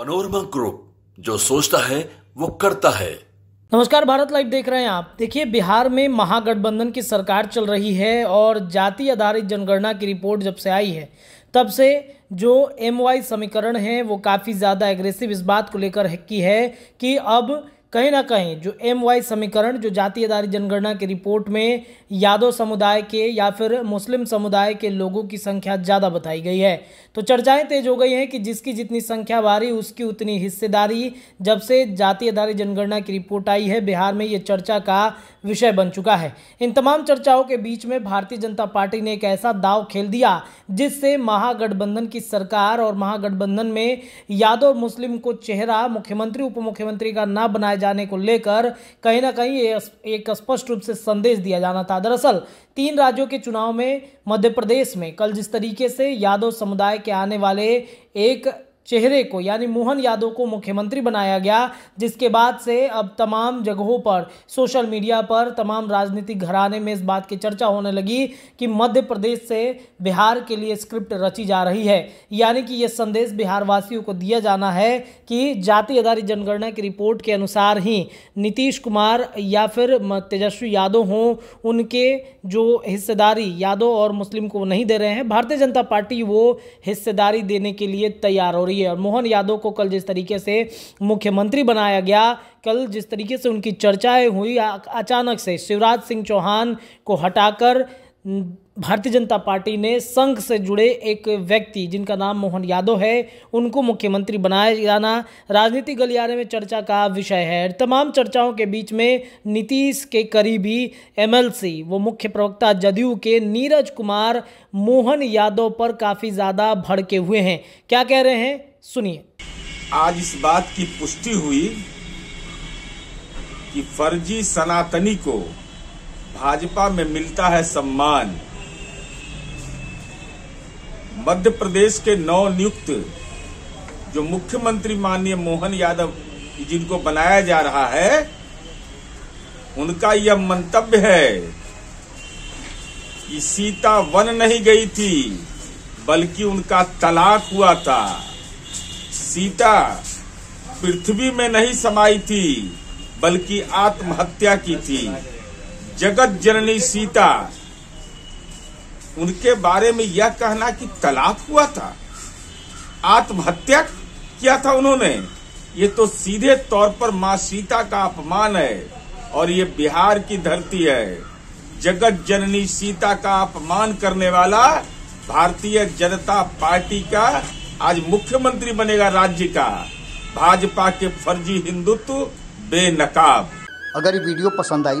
panorama group जो सोचता है वो करता है नमस्कार भारत लाइव देख रहे हैं आप देखिए बिहार में महागठबंधन की सरकार चल रही है और जाति आधारित जनगणना की रिपोर्ट जब से आई है तब से जो एम वाई समीकरण है वो काफ़ी ज़्यादा एग्रेसिव इस बात को लेकर है कि अब कहीं ना कहीं जो एम वाई समीकरण जो जातीय आधारित जनगणना की रिपोर्ट में यादव समुदाय के या फिर मुस्लिम समुदाय के लोगों की संख्या ज़्यादा बताई गई है तो चर्चाएं तेज हो गई हैं कि जिसकी जितनी संख्या भारी उसकी उतनी हिस्सेदारी जब से जातीय आधारित जनगणना की रिपोर्ट आई है बिहार में ये चर्चा का विषय बन चुका है इन तमाम चर्चाओं के बीच में भारतीय जनता पार्टी ने एक ऐसा दाव खेल दिया जिससे महागठबंधन की सरकार और महागठबंधन में यादव मुस्लिम को चेहरा मुख्यमंत्री उप मुख्यमंत्री का ना बनाए जाने को लेकर कहीं ना कहीं एक स्पष्ट रूप से संदेश दिया जाना था दरअसल तीन राज्यों के चुनाव में मध्य प्रदेश में कल जिस तरीके से यादव समुदाय के आने वाले एक चेहरे को यानी मोहन यादव को मुख्यमंत्री बनाया गया जिसके बाद से अब तमाम जगहों पर सोशल मीडिया पर तमाम राजनीतिक घराने में इस बात की चर्चा होने लगी कि मध्य प्रदेश से बिहार के लिए स्क्रिप्ट रची जा रही है यानी कि यह संदेश बिहारवासियों को दिया जाना है कि जाति आधारित जनगणना की रिपोर्ट के अनुसार ही नीतीश कुमार या फिर तेजस्वी यादव हों उनके जो हिस्सेदारी यादव और मुस्लिम को नहीं दे रहे हैं भारतीय जनता पार्टी वो हिस्सेदारी देने के लिए तैयार हो रही है चाहिए और मोहन यादव को कल जिस तरीके से मुख्यमंत्री बनाया गया कल जिस तरीके से उनकी चर्चाएं हुई अचानक से शिवराज सिंह चौहान को हटाकर भारतीय जनता पार्टी ने संघ से जुड़े एक व्यक्ति जिनका नाम मोहन यादव है उनको मुख्यमंत्री बनाया जाना राजनीतिक गलियारे में चर्चा का विषय है तमाम चर्चाओं के बीच में नीतीश के करीबी एमएलसी वो मुख्य प्रवक्ता जदयू के नीरज कुमार मोहन यादव पर काफ़ी ज़्यादा भड़के हुए हैं क्या कह रहे हैं सुनिए आज इस बात की पुष्टि हुई कि फर्जी सनातनी को भाजपा में मिलता है सम्मान मध्य प्रदेश के नव नियुक्त जो मुख्यमंत्री माननीय मोहन यादव जिनको बनाया जा रहा है उनका यह मंतव्य है कि सीता वन नहीं गई थी बल्कि उनका तलाक हुआ था सीता पृथ्वी में नहीं समाई थी बल्कि आत्महत्या की थी जगत जननी सीता उनके बारे में यह कहना कि तलाक हुआ था आत्महत्या किया था उन्होंने ये तो सीधे तौर पर माँ सीता का अपमान है और ये बिहार की धरती है जगत जननी सीता का अपमान करने वाला भारतीय जनता पार्टी का आज मुख्यमंत्री बनेगा राज्य का भाजपा के फर्जी हिंदुत्व बेनकाब अगर ये वीडियो पसंद आई